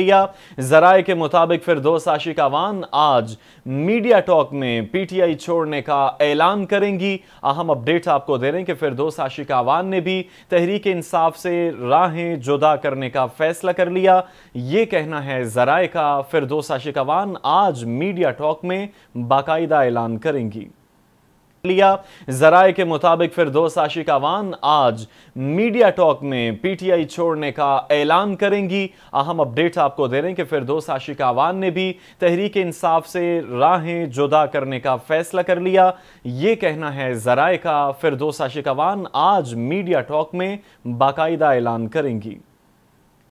लिया जराए के मुताबिक फिर दो साशिक वान आज मीडिया टॉक में पीटीआई छोड़ने का ऐलान करेंगी अहम अपडेट आपको दे रहे हैं कि फिर दो का वान ने भी तहरीक इंसाफ से राहें जुदा करने का फैसला कर लिया ये कहना है जराए का फिर दो साशिक वान आज मीडिया टॉक में बाकायदा ऐलान करेंगी लिया जराए के मुताबिक फिर दो का वान आज मीडिया टॉक में पीटीआई छोड़ने का ऐलान करेंगी अहम अपडेट आपको दे रहे हैं कि फिर दो का वान ने भी तहरीक इंसाफ से राहें जुदा करने का फैसला कर लिया ये कहना है जराए का फिर दो का वान आज मीडिया टॉक में बाकायदा ऐलान करेंगी